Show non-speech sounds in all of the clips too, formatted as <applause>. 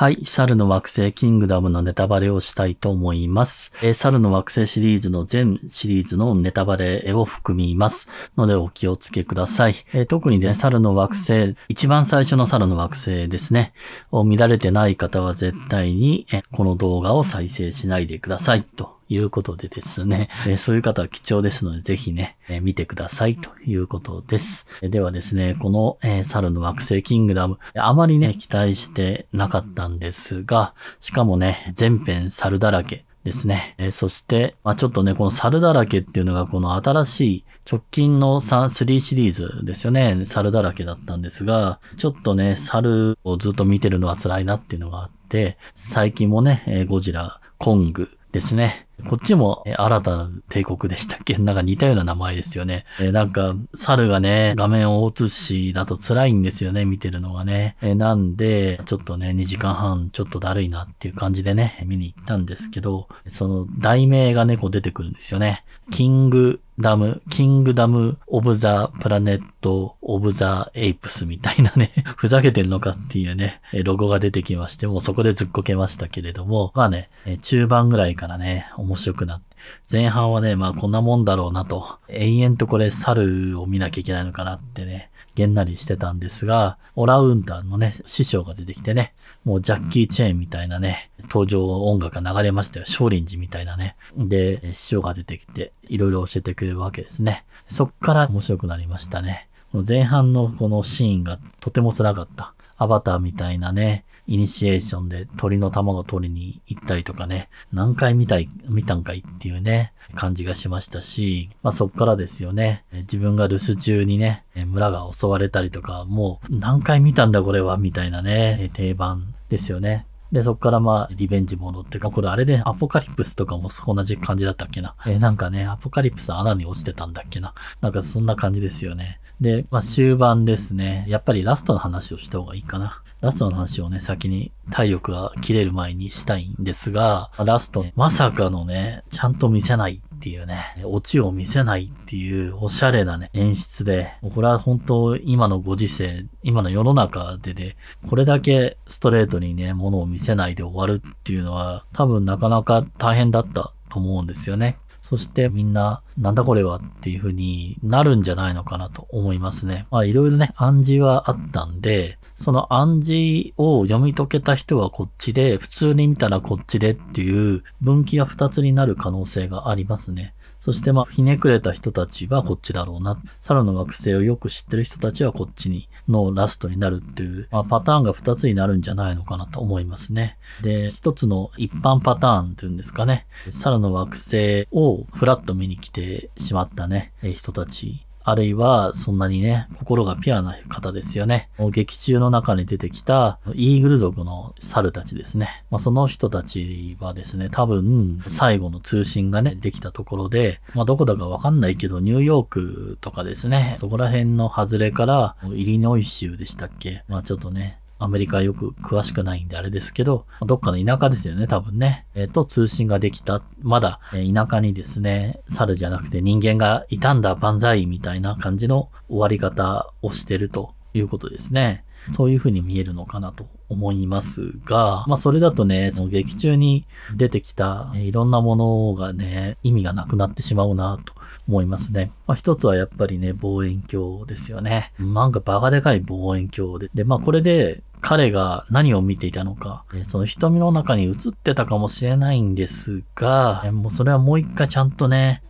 はい、猿の惑星キングダムのネタバレをしたいと思います。えー、の惑星シリーズの全シリーズのネタバレを含みますのでお気をつけください。えー、特にね、猿の惑星、一番最初の猿の惑星ですね、を見られてない方は絶対に、えこの動画を再生しないでくださいということでですね、えそういう方は貴重ですので、ぜひね、え見てくださいということです。ではですね、この、え猿の惑星キングダム、あまりね、期待してなかったんですが、しかもね、全編猿だらけですね。えー、そして、まあ、ちょっとね、この猿だらけっていうのがこの新しい直近の3、3シリーズですよね。猿だらけだったんですが、ちょっとね、猿をずっと見てるのは辛いなっていうのがあって、最近もね、ゴジラ、コングですね。こっちも、え新たな帝国でしたっけ <laughs> なんか似たような名前ですよね。えなんか、猿がね、画面を映しだと辛いんですよね、見てるのがね。えなんで、ちょっとね、2時間半、ちょっとだるいなっていう感じでね、見に行ったんですけど、その、題名がね、こう出てくるんですよね。キング、ダム、キングダム・オブ・ザ・プラネット・オブ・ザ・エイプスみたいなね、<laughs> ふざけてんのかっていうね、ロゴが出てきまして、もうそこでずっこけましたけれども、まあね、中盤ぐらいからね、面白くなって。前半はね、まあこんなもんだろうなと、延々とこれ猿を見なきゃいけないのかなってね、げんなりしてたんですが、オラウンダのね、師匠が出てきてね、もうジャッキー・チェーンみたいなね、登場音楽が流れましたよ。少林寺みたいなね。で、師匠が出てきて、いろいろ教えてくれるわけですね。そっから面白くなりましたね。前半のこのシーンがとても辛かった。アバターみたいなね、イニシエーションで鳥の卵取りに行ったりとかね、何回見たい、見たんかいっていうね、感じがしましたし、まあそっからですよね、自分が留守中にね、村が襲われたりとか、もう何回見たんだこれは、みたいなね、定番ですよね。で、そっからまあ、リベンジものってか、これあれで、ね、アポカリプスとかも同じ感じだったっけな。えー、なんかね、アポカリプス穴に落ちてたんだっけな。なんかそんな感じですよね。で、まあ、終盤ですね。やっぱりラストの話をした方がいいかな。ラストの話をね、先に体力が切れる前にしたいんですが、ラスト、まさかのね、ちゃんと見せないっていうね、オチを見せないっていうおしゃれなね、演出で、これは本当今のご時世、今の世の中でね、これだけストレートにね、ものを見せないで終わるっていうのは、多分なかなか大変だったと思うんですよね。そしてみんな、なんだこれはっていう風になるんじゃないのかなと思いますね。まあいろいろね、暗示はあったんで、その暗示を読み解けた人はこっちで、普通に見たらこっちでっていう分岐が2つになる可能性がありますね。そしてまあ、ひねくれた人たちはこっちだろうな。猿の惑星をよく知ってる人たちはこっちに、のラストになるっていう、まあ、パターンが2つになるんじゃないのかなと思いますね。で、1つの一般パターンというんですかね。猿の惑星をフラッと見に来てしまったね、人たちあるいはそんなにね、心がピュアな方ですよね。劇中の中に出てきたイーグル族の猿たちですね。まあ、その人たちはですね、多分最後の通信がね、できたところで、まあ、どこだかわかんないけど、ニューヨークとかですね、そこら辺の外れからイリノイ州でしたっけまあ、ちょっとね、アメリカよく詳しくないんであれですけど、どっかの田舎ですよね、多分ね。えっ、ー、と、通信ができた。まだ、えー、田舎にですね、猿じゃなくて人間がいたんだ、万歳みたいな感じの終わり方をしてるということですね。そういう風に見えるのかなと思いますが、まあそれだとね、その劇中に出てきたいろんなものがね、意味がなくなってしまうなと思いますね。まあ一つはやっぱりね、望遠鏡ですよね。なんかバカでかい望遠鏡で。で、まあこれで彼が何を見ていたのか、その瞳の中に映ってたかもしれないんですが、もうそれはもう一回ちゃんとね、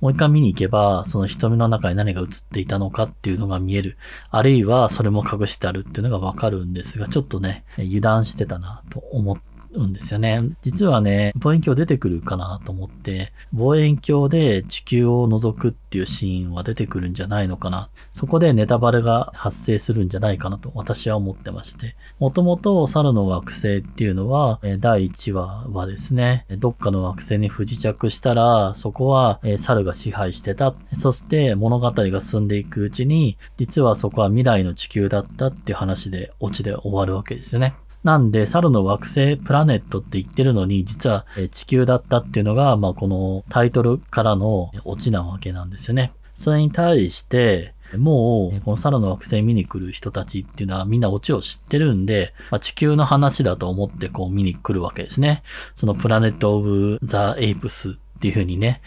もう一回見に行けば、その瞳の中に何が映っていたのかっていうのが見える。あるいはそれも隠してあるっていうのがわかるんですが、ちょっとね、油断してたなと思っうんですよね。実はね、望遠鏡出てくるかなと思って、望遠鏡で地球を覗くっていうシーンは出てくるんじゃないのかな。そこでネタバレが発生するんじゃないかなと私は思ってまして。もともと猿の惑星っていうのは、第1話はですね、どっかの惑星に不時着したら、そこは猿が支配してた。そして物語が進んでいくうちに、実はそこは未来の地球だったっていう話で、オチで終わるわけですよね。なんで、猿の惑星プラネットって言ってるのに、実は地球だったっていうのが、まあ、このタイトルからのオチなわけなんですよね。それに対して、もう、この猿の惑星見に来る人たちっていうのはみんなオチを知ってるんで、まあ、地球の話だと思ってこう見に来るわけですね。そのプラネット・オブ・ザ・エイプスっていう風にね、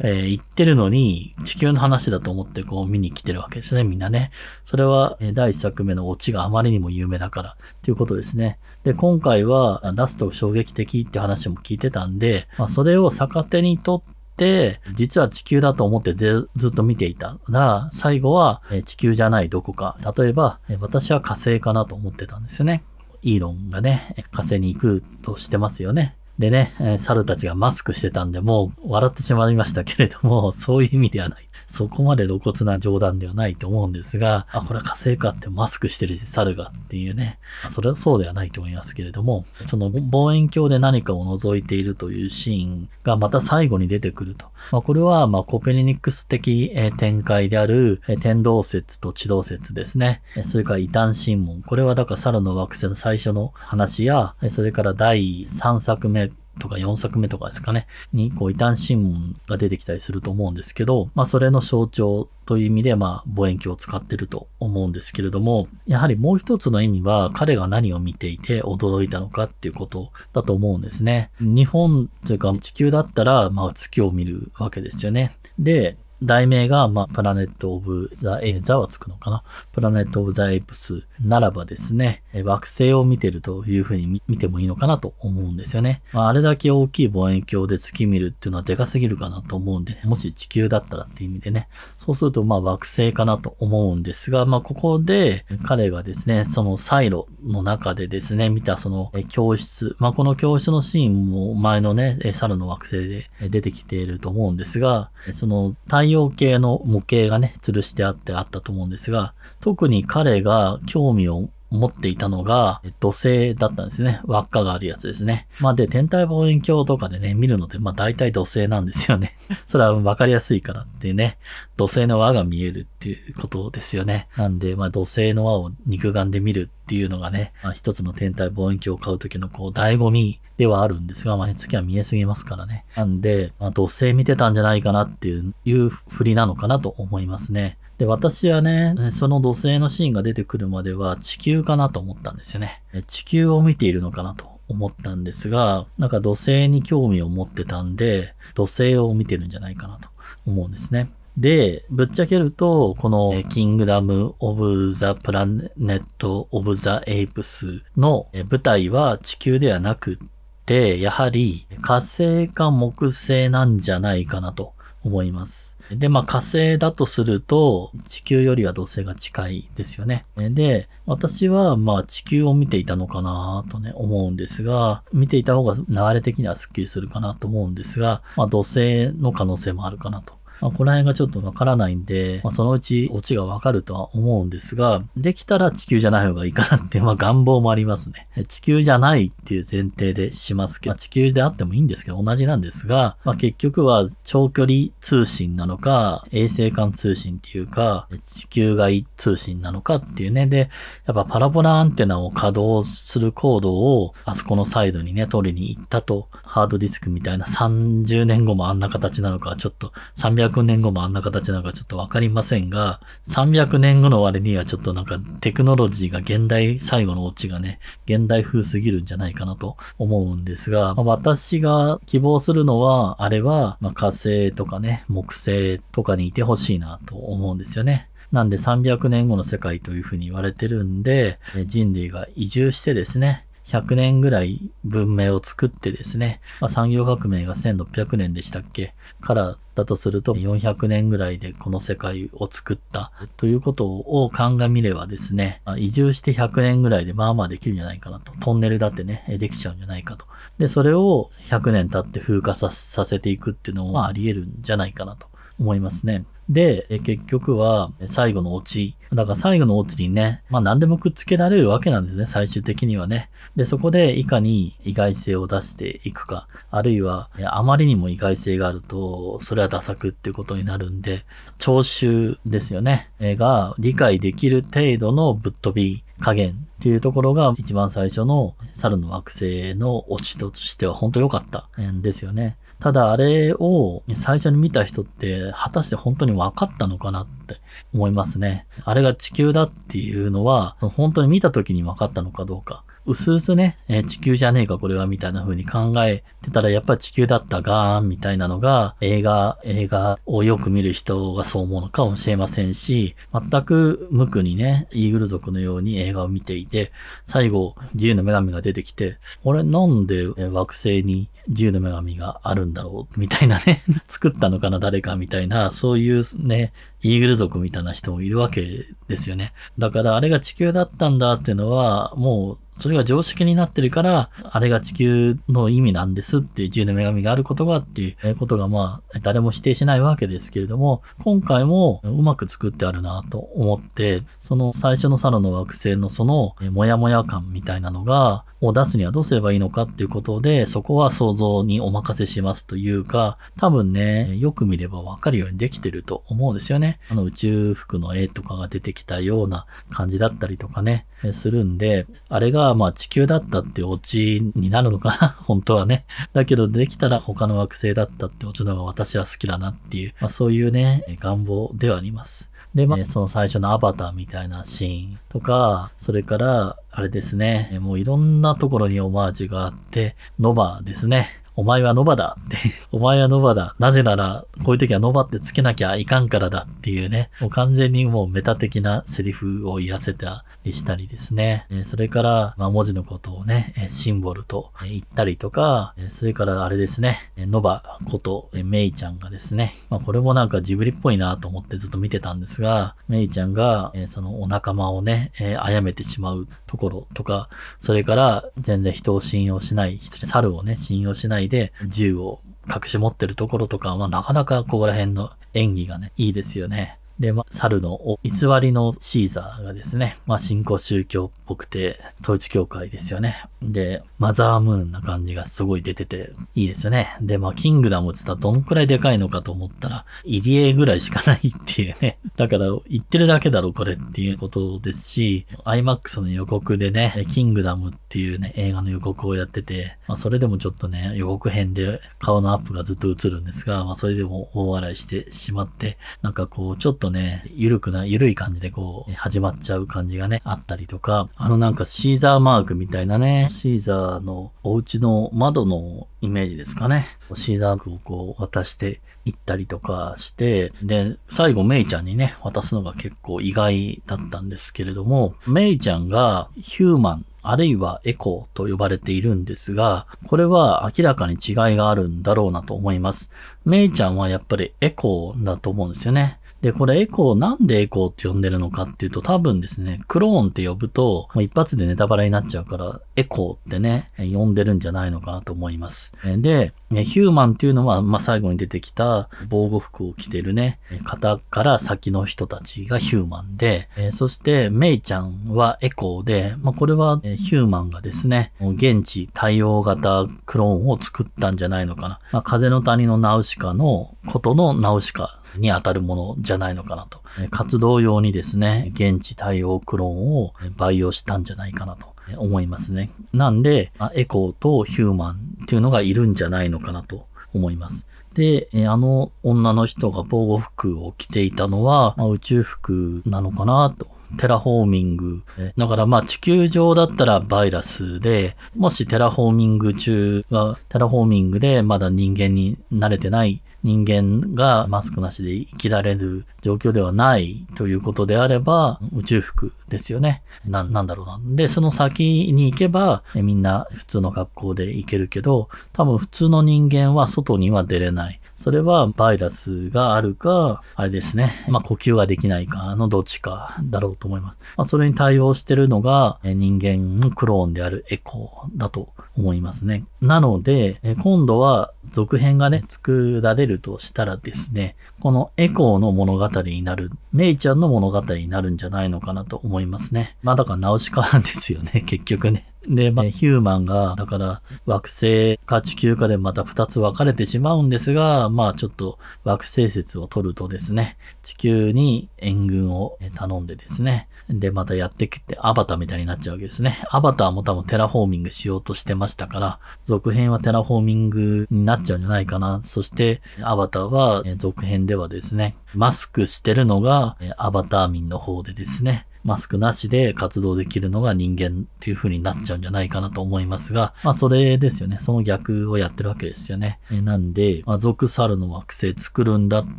えー、言ってるのに、地球の話だと思ってこう見に来てるわけですね、みんなね。それは、え第1作目のオチがあまりにも有名だから、ということですね。で、今回は、ラスト衝撃的って話も聞いてたんで、まあ、それを逆手にとって、実は地球だと思ってずっと見ていたら、最後は地球じゃないどこか。例えば、私は火星かなと思ってたんですよね。イーロンがね、火星に行くとしてますよね。でね、猿たちがマスクしてたんで、もう笑ってしまいましたけれども、<laughs> そういう意味ではない。そこまで露骨な冗談ではないと思うんですが、あ、これは火星かってマスクしてるし猿がっていうね、それはそうではないと思いますけれども、その望遠鏡で何かを覗いているというシーンがまた最後に出てくると。まあ、これは、まコペニニクス的、展開である、天動説と地動説ですね。それから異端神門。これはだから猿の惑星の最初の話や、それから第3作目とか4作目とかですかね、に、こう、異端審問が出てきたりすると思うんですけど、まあ、それの象徴という意味で、まあ、望遠鏡を使ってると思うんですけれども、やはりもう一つの意味は、彼が何を見ていて驚いたのかっていうことだと思うんですね。日本というか、地球だったら、まあ、月を見るわけですよね。で、題名が、まあ、プラネット・オブ・ザ・エーザーはつくのかな。プラネット・オブ・ザ・エイプスならばですね、惑星を見てるというふうに見てもいいのかなと思うんですよね。まあ、あれだけ大きい望遠鏡で月見るっていうのはでかすぎるかなと思うんで、ね、もし地球だったらっていう意味でね、そうするとまあ惑星かなと思うんですが、まあここで彼がですね、そのサイロの中でですね、見たその教室、まあこの教室のシーンも前のね、猿の惑星で出てきていると思うんですが、その太万葉系の模型がね、吊るしてあってあったと思うんですが、特に彼が興味を持っていたのが、土星だったんですね。輪っかがあるやつですね。まあで、天体望遠鏡とかでね、見るのって、まあ大体土星なんですよね。<laughs> それは分かりやすいからっていうね、土星の輪が見えるっていうことですよね。なんで、まあ土星の輪を肉眼で見るっていうのがね、まあ、一つの天体望遠鏡を買う時のこう、醍醐味ではあるんですが、まあ、月は見えすぎますからね。なんで、まあ、土星見てたんじゃないかなっていう、いう振りなのかなと思いますね。で、私はね、その土星のシーンが出てくるまでは地球かなと思ったんですよね。地球を見ているのかなと思ったんですが、なんか土星に興味を持ってたんで、土星を見てるんじゃないかなと思うんですね。で、ぶっちゃけると、このキングダム・オブ・ザ・プラネット・オブ・ザ・エイプスの舞台は地球ではなくって、やはり火星か木星なんじゃないかなと思います。で、まあ火星だとすると、地球よりは土星が近いですよね。で、私はまあ地球を見ていたのかなとね、思うんですが、見ていた方が流れ的にはスッキリするかなと思うんですが、まあ土星の可能性もあるかなと。まあ、この辺がちょっとわからないんで、まあ、そのうちオチがわかるとは思うんですが、できたら地球じゃない方がいいかなって、<laughs> まあ、願望もありますね。地球じゃないっていう前提でしますけど、まあ、地球であってもいいんですけど、同じなんですが、まあ、結局は長距離通信なのか、衛星間通信っていうか、地球外通信なのかっていうね、で、やっぱパラボラアンテナを稼働するコードを、あそこのサイドにね、取りに行ったと、ハードディスクみたいな30年後もあんな形なのか、ちょっと300年後もあんな形なのかちょっとわかりませんが、300年後の割にはちょっとなんかテクノロジーが現代最後のオチがね、現代風すぎるんじゃないかなと思うんですが、まあ、私が希望するのは、あれは、まあ、火星とかね、木星とかにいてほしいなと思うんですよね。なんで300年後の世界というふうに言われてるんで、人類が移住してですね、100年ぐらい文明を作ってですね、まあ、産業革命が1600年でしたっけからだとすると400年ぐらいでこの世界を作ったということを鑑みればですね、まあ、移住して100年ぐらいでまあまあできるんじゃないかなと。トンネルだってね、できちゃうんじゃないかと。で、それを100年経って風化させていくっていうのもあり得るんじゃないかなと思いますね。で、結局は最後のオチ。だから最後のオチにね、まあ何でもくっつけられるわけなんですね、最終的にはね。で、そこでいかに意外性を出していくか、あるいはあまりにも意外性があると、それはダ作っていうことになるんで、聴衆ですよね、が理解できる程度のぶっ飛び加減っていうところが一番最初の猿の惑星のオチとしては本当良かったんですよね。ただあれを最初に見た人って果たして本当に分かったのかなって思いますね。あれが地球だっていうのは、本当に見た時に分かったのかどうか。うすうすね、えー、地球じゃねえかこれはみたいな風に考えてたらやっぱり地球だったがーンみたいなのが映画、映画をよく見る人がそう思うのかもしれませんし、全く無垢にね、イーグル族のように映画を見ていて、最後、自由の女神が出てきて、俺なんで惑星に自由の女神があるんだろうみたいなね <laughs> 作ったのかな誰かみたいな、そういうね、イーグル族みたいな人もいるわけですよね。だからあれが地球だったんだっていうのは、もうそれが常識になってるから、あれが地球の意味なんですっていう自由の女神があることがっていうことがまあ、誰も否定しないわけですけれども、今回もうまく作ってあるなと思って、その最初のサロの惑星のその、もやもや感みたいなのが、を出すにはどうすればいいのかっていうことで、そこは想像にお任せしますというか、多分ね、よく見ればわかるようにできてると思うんですよね。あの宇宙服の絵とかが出てきたような感じだったりとかね、するんで、あれがまあ地球だったってオチになるのかな <laughs> 本当はね。だけどできたら他の惑星だったってオチの方が私は好きだなっていう、まあそういうね、願望ではあります。で、まあ、その最初のアバターみたいなシーンとか、それから、あれですね、もういろんなところにオマージュがあって、ノバですね。お前はノバだって <laughs> お前はノバだ。なぜなら、こういう時はノバってつけなきゃいかんからだっていうね、もう完全にもうメタ的なセリフを言わせたりしたりですね。それから、まあ、文字のことをね、シンボルと言ったりとか、それからあれですね、ノバことメイちゃんがですね、まあ、これもなんかジブリっぽいなと思ってずっと見てたんですが、メイちゃんが、そのお仲間をね、殺めてしまうところとか、それから全然人を信用しない、猿をね、信用しないで銃を隠し持ってるところとかは、まあ、なかなかここら辺の演技がね、いいですよね。で、まあ、猿の偽りのシーザーがですね、まあ、新興宗教っぽくて、統一教会ですよね。で、マザームーンな感じがすごい出てて、いいですよね。で、まあ、キングダムって言ったらどんくらいでかいのかと思ったら、入り江ぐらいしかないっていうね。<laughs> だから、言ってるだけだろ、これっていうことですし、IMAX の予告でね、キングダムっていうね、映画の予告をやってて、まあ、それでもちょっとね、予告編で顔のアップがずっと映るんですが、まあ、それでも大笑いしてしまって、なんかこう、ちょっととね、ゆるくな、ゆるい感じでこう、始まっちゃう感じがね、あったりとか、あのなんかシーザーマークみたいなね、シーザーのお家の窓のイメージですかね。シーザーマークをこう渡していったりとかして、で、最後メイちゃんにね、渡すのが結構意外だったんですけれども、メイちゃんがヒューマンあるいはエコーと呼ばれているんですが、これは明らかに違いがあるんだろうなと思います。メイちゃんはやっぱりエコーだと思うんですよね。で、これエコー、なんでエコーって呼んでるのかっていうと、多分ですね、クローンって呼ぶと、もう一発でネタバレになっちゃうから、エコーってね、呼んでるんじゃないのかなと思います。で、ヒューマンっていうのは、まあ、最後に出てきた防護服を着てるね、方から先の人たちがヒューマンで、そしてメイちゃんはエコーで、まあ、これはヒューマンがですね、現地対応型クローンを作ったんじゃないのかな。まあ、風の谷のナウシカのことのナウシカに当たるものじゃないのかなと。活動用にですね、現地対応クローンを培養したんじゃないかなと。思いますね。なんで、エコーとヒューマンっていうのがいるんじゃないのかなと思います。で、あの女の人が防護服を着ていたのは、まあ、宇宙服なのかなと。テラフォーミング。だからまあ地球上だったらバイラスで、もしテラフォーミング中が、テラフォーミングでまだ人間に慣れてない人間がマスクなしで生きられる状況ではないということであれば、宇宙服ですよね。な、なんだろうな。で、その先に行けば、みんな普通の格好で行けるけど、多分普通の人間は外には出れない。それはバイラスがあるか、あれですね、まあ、呼吸ができないかのどっちかだろうと思います。まあ、それに対応してるのが人間のクローンであるエコーだと思いますね。なので、今度は続編がね、作られるとしたらですね、このエコーの物語になる、メイちゃんの物語になるんじゃないのかなと思いますね。まあだからナウシカなんですよね、結局ね。で、まあ、ヒューマンが、だから惑星か地球かでまた2つ分かれてしまうんですが、まあちょっと惑星説を取るとですね、地球に援軍を頼んでですね、で、またやってきてアバターみたいになっちゃうわけですね。アバターも多分テラフォーミングしようとしてましたから、続編はテラフォーミングになっちゃうんじゃないかな。そして、アバターは続編ではですね、マスクしてるのがアバター民の方でですね、マスクなしで活動できるのが人間っていう風になっちゃうんじゃないかなと思いますが、まあそれですよね。その逆をやってるわけですよね。えなんで、まあ、属猿の惑星作るんだっ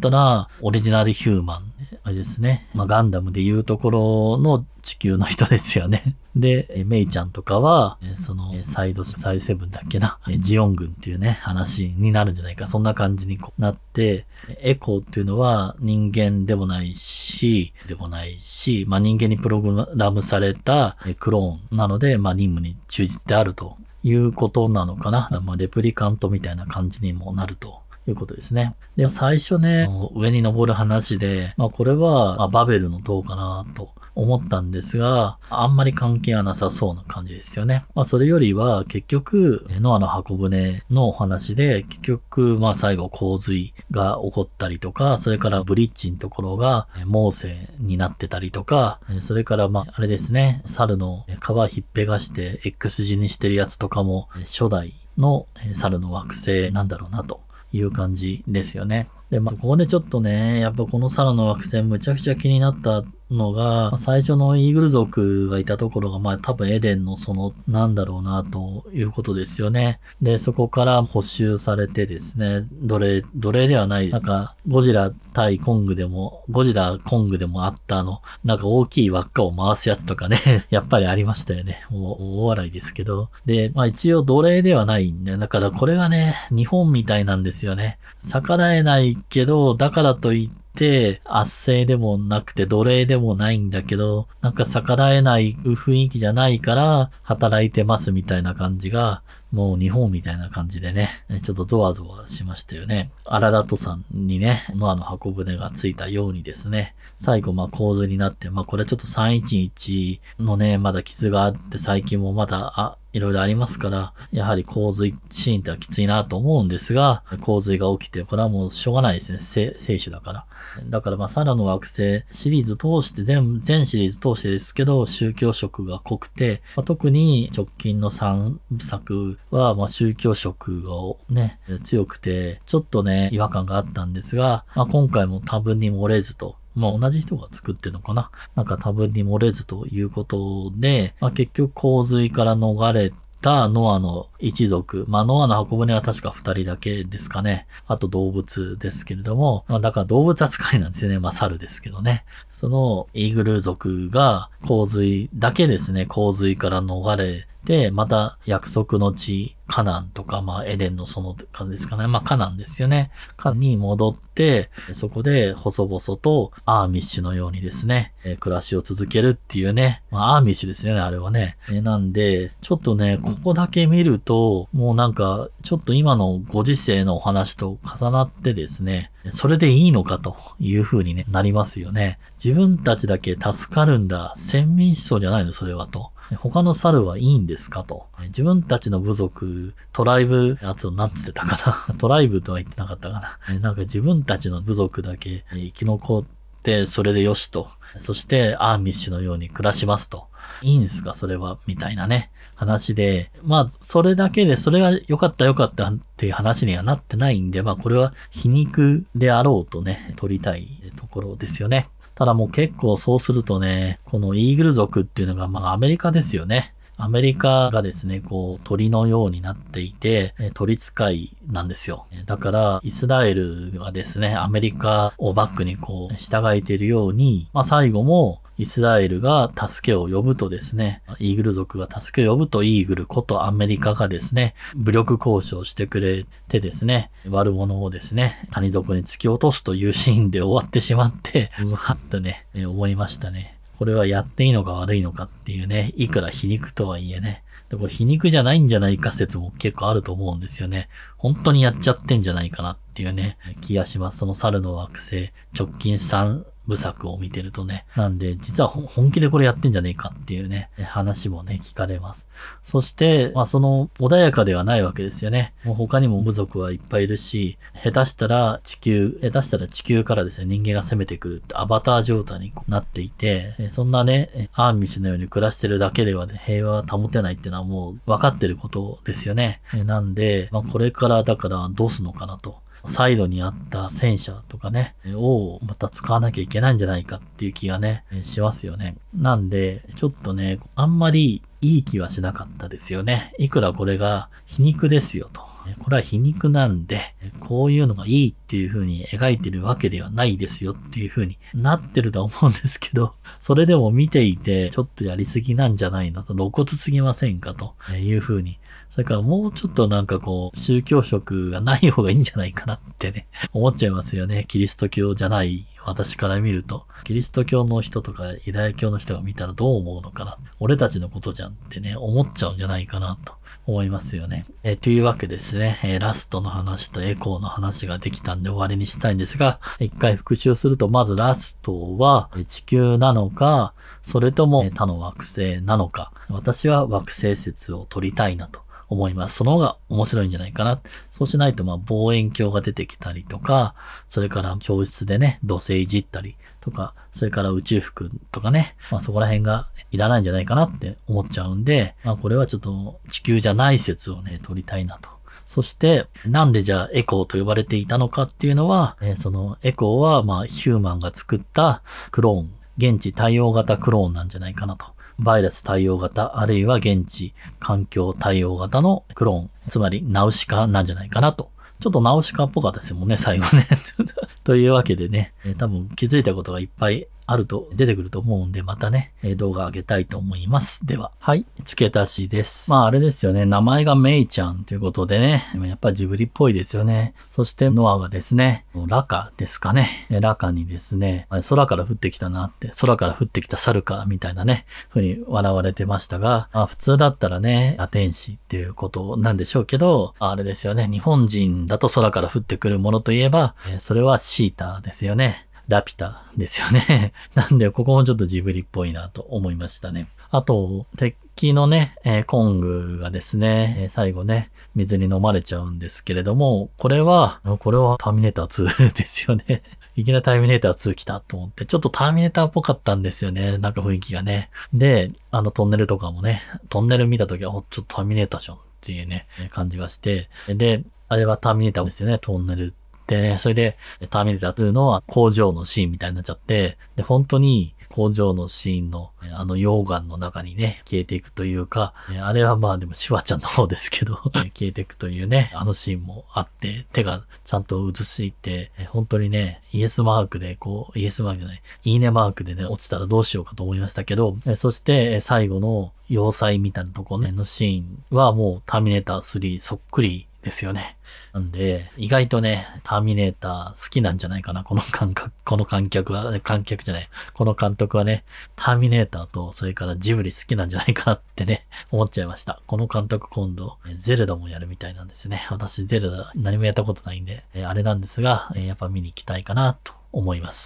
たら、オリジナルヒューマンあれですね。まあ、ガンダムでいうところの地球の人ですよね。<laughs> で、メイちゃんとかは、その、サイド、サイセブンだっけな、ジオン軍っていうね、話になるんじゃないか。そんな感じになって、エコーっていうのは人間でもないし、でもないし、まあ、人間にプログラムされたクローンなので、まあ、任務に忠実であるということなのかな。まあ、レプリカントみたいな感じにもなると。いうことですね。で、最初ね、上に登る話で、まあこれは、まあ、バベルの塔かなと思ったんですが、あんまり関係はなさそうな感じですよね。まあそれよりは結局、ノアの箱舟のお話で、結局、まあ最後洪水が起こったりとか、それからブリッジのところがモーセになってたりとか、それからまああれですね、猿の皮ひっぺがして X 字にしてるやつとかも、初代の猿の惑星なんだろうなという感じですよね。で、まあ、ここでちょっとね、やっぱこのサラの惑星むちゃくちゃ気になったのが、まあ、最初のイーグル族がいたところが、まあ多分エデンのその、なんだろうな、ということですよね。で、そこから補修されてですね、奴隷、奴隷ではない、なんか、ゴジラ対コングでも、ゴジラコングでもあったあの、なんか大きい輪っかを回すやつとかね <laughs> やっぱりありましたよね。もう大笑いですけど。で、まあ一応奴隷ではないんだよ。だからこれがね、日本みたいなんですよね。逆らえないけど、だからといって、て、圧政でもなくて奴隷でもないんだけど、なんか逆らえない雰囲気じゃないから働いてますみたいな感じが、もう日本みたいな感じでね、ちょっとゾワゾワしましたよね。荒さんにね、ノアの箱舟がついたようにですね、最後まあ構図になって、まあこれはちょっと311のね、まだ傷があって最近もまだ、いろいろありますから、やはり洪水シーンってはきついなと思うんですが、洪水が起きて、これはもうしょうがないですね。聖書だから。だからまあ、サラの惑星シリーズ通して、全、全シリーズ通してですけど、宗教色が濃くて、まあ、特に直近の3作は、まあ、宗教色がね、強くて、ちょっとね、違和感があったんですが、まあ、今回も多分に漏れずとまあ、同じ人が作ってるのかな。なんか多分に漏れずということで、まあ、結局洪水から逃れたノアの一族。まあ、ノアの箱舟は確か二人だけですかね。あと動物ですけれども、まあ、だから動物扱いなんですね。まあ、猿ですけどね。そのイーグル族が洪水だけですね、洪水から逃れで、また約束の地、カナンとか、まあエデンのその感じですかね。まあカナンですよね。カナンに戻って、そこで細々とアーミッシュのようにですね、え暮らしを続けるっていうね。まあアーミッシュですよね、あれはね。えなんで、ちょっとね、ここだけ見ると、もうなんか、ちょっと今のご時世のお話と重なってですね、それでいいのかという風に、ね、なりますよね。自分たちだけ助かるんだ。先民思想じゃないの、それはと。他の猿はいいんですかと。自分たちの部族、トライブ、あと、なんつってたかな。<laughs> トライブとは言ってなかったかな。なんか自分たちの部族だけ生き残って、それでよしと。そして、アーミッシュのように暮らしますと。いいんですかそれは、みたいなね、話で。まあ、それだけで、それが良かった良かったっていう話にはなってないんで、まあ、これは皮肉であろうとね、取りたいところですよね。ただもう結構そうするとね、このイーグル族っていうのが、まあアメリカですよね。アメリカがですね、こう鳥のようになっていて、鳥使いなんですよ。だから、イスラエルがですね、アメリカをバックにこう従えているように、まあ最後もイスラエルが助けを呼ぶとですね、イーグル族が助けを呼ぶとイーグルことアメリカがですね、武力交渉してくれてですね、悪者をですね、谷底に突き落とすというシーンで終わってしまって、うわっとね、思いましたね。これはやっていいのか悪いのかっていうね、いくら皮肉とはいえね、で、これ皮肉じゃないんじゃないか説も結構あると思うんですよね。本当にやっちゃってんじゃないかなっていうね、気がします。その猿の惑星、直近3、部作を見てるとね。なんで、実は本気でこれやってんじゃねえかっていうね、話もね、聞かれます。そして、まあその穏やかではないわけですよね。もう他にも部族はいっぱいいるし、下手したら地球、下手したら地球からですね、人間が攻めてくるってアバター状態になっていて、そんなね、アーミシュのように暮らしてるだけでは、ね、平和は保てないっていうのはもう分かってることですよね。なんで、まあこれからだからどうすんのかなと。サイドにあった戦車とかね、をまた使わなきゃいけないんじゃないかっていう気がね、しますよね。なんで、ちょっとね、あんまりいい気はしなかったですよね。いくらこれが皮肉ですよと。これは皮肉なんで、こういうのがいいっていうふうに描いてるわけではないですよっていうふうになってるとは思うんですけど、<laughs> それでも見ていて、ちょっとやりすぎなんじゃないのと、露骨すぎませんかというふうにそれからもうちょっとなんかこう、宗教色がない方がいいんじゃないかなってね、<laughs> 思っちゃいますよね。キリスト教じゃない私から見ると。キリスト教の人とかユダヤ教の人が見たらどう思うのかな。俺たちのことじゃんってね、思っちゃうんじゃないかなと。思いますよね。えー、というわけですね、えー、ラストの話とエコーの話ができたんで終わりにしたいんですが、一回復習すると、まずラストは地球なのか、それとも他の惑星なのか、私は惑星説を取りたいなと思います。その方が面白いんじゃないかな。そうしないと、まあ、望遠鏡が出てきたりとか、それから教室でね、土星いじったりとか、それから宇宙服とかね、まあ、そこら辺がいらないんじゃないかなって思っちゃうんで、まあ、これはちょっと地球じゃない説をね、取りたいなと。そして、なんでじゃあエコーと呼ばれていたのかっていうのは、えー、そのエコーは、まあ、ヒューマンが作ったクローン、現地対応型クローンなんじゃないかなと。バイラス対応型、あるいは現地環境対応型のクローン、つまりナウシカなんじゃないかなと。ちょっとナウシカっぽかったですもんね、最後ね。<laughs> というわけでね、多分気づいたことがいっぱいあると、出てくると思うんで、またね、動画上げたいと思います。では、はい、付け足しです。まあ、あれですよね、名前がメイちゃんということでね、やっぱジブリっぽいですよね。そして、ノアがですね、ラカですかね、ラカにですね、空から降ってきたなって、空から降ってきた猿か、みたいなね、ふうに笑われてましたが、まあ、普通だったらね、アテンシっていうことなんでしょうけど、あれですよね、日本人だと空から降ってくるものといえば、それはシータですよね。ラピュタですよね。<laughs> なんで、ここもちょっとジブリっぽいなと思いましたね。あと、鉄器のね、えー、コングがですね、えー、最後ね、水に飲まれちゃうんですけれども、これは、これはターミネーター2ですよね。<laughs> いきなりターミネーター2来たと思って、ちょっとターミネーターっぽかったんですよね。なんか雰囲気がね。で、あのトンネルとかもね、トンネル見た時は、ちょっとターミネーターじゃんっていうね、感じがして。で、あれはターミネーターですよね、トンネルってね、それで、ターミネーター2の工場のシーンみたいになっちゃって、で、本当に工場のシーンの、あの溶岩の中にね、消えていくというか、あれはまあでもシュワちゃんの方ですけど <laughs> 消えていくというね、あのシーンもあって、手がちゃんと映して、本当にね、イエスマークで、こう、イエスマークじゃない、いいねマークでね、落ちたらどうしようかと思いましたけど、そして最後の要塞みたいなとこね、のシーンはもうターミネーター3そっくりですよね。なんで、意外とね、ターミネーター好きなんじゃないかな、この感覚、この観客は、観客じゃない、この監督はね、ターミネーターと、それからジブリ好きなんじゃないかなってね、思っちゃいました。この監督今度、ゼルダもやるみたいなんですよね。私ゼルダ何もやったことないんで、あれなんですが、やっぱ見に行きたいかなと思います。